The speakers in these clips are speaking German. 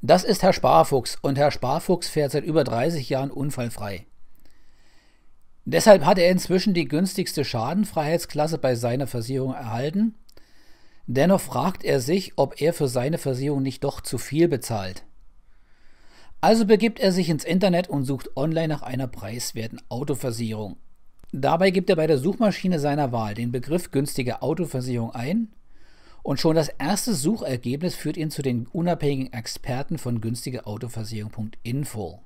Das ist Herr Sparfuchs und Herr Sparfuchs fährt seit über 30 Jahren unfallfrei. Deshalb hat er inzwischen die günstigste Schadenfreiheitsklasse bei seiner Versicherung erhalten. Dennoch fragt er sich, ob er für seine Versicherung nicht doch zu viel bezahlt. Also begibt er sich ins Internet und sucht online nach einer preiswerten Autoversicherung. Dabei gibt er bei der Suchmaschine seiner Wahl den Begriff günstige Autoversicherung ein und schon das erste Suchergebnis führt ihn zu den unabhängigen Experten von günstigeautoversicherung.info.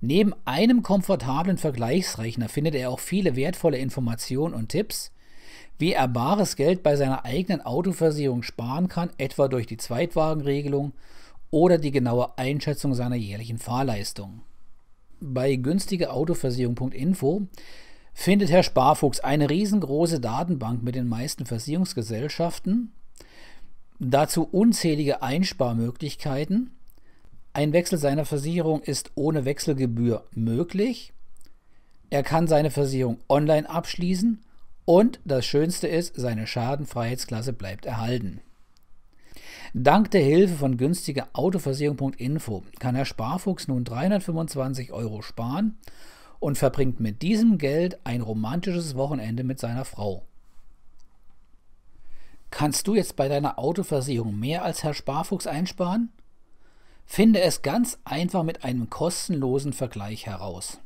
Neben einem komfortablen Vergleichsrechner findet er auch viele wertvolle Informationen und Tipps, wie er bares Geld bei seiner eigenen Autoversicherung sparen kann, etwa durch die Zweitwagenregelung oder die genaue Einschätzung seiner jährlichen Fahrleistung. Bei günstigeautoversicherung.info findet Herr Sparfuchs eine riesengroße Datenbank mit den meisten Versicherungsgesellschaften, dazu unzählige Einsparmöglichkeiten. Ein Wechsel seiner Versicherung ist ohne Wechselgebühr möglich. Er kann seine Versicherung online abschließen und das Schönste ist, seine Schadenfreiheitsklasse bleibt erhalten. Dank der Hilfe von günstiger Autoversicherung.info kann Herr Sparfuchs nun 325 Euro sparen und verbringt mit diesem Geld ein romantisches Wochenende mit seiner Frau. Kannst du jetzt bei deiner Autoversicherung mehr als Herr Sparfuchs einsparen? Finde es ganz einfach mit einem kostenlosen Vergleich heraus.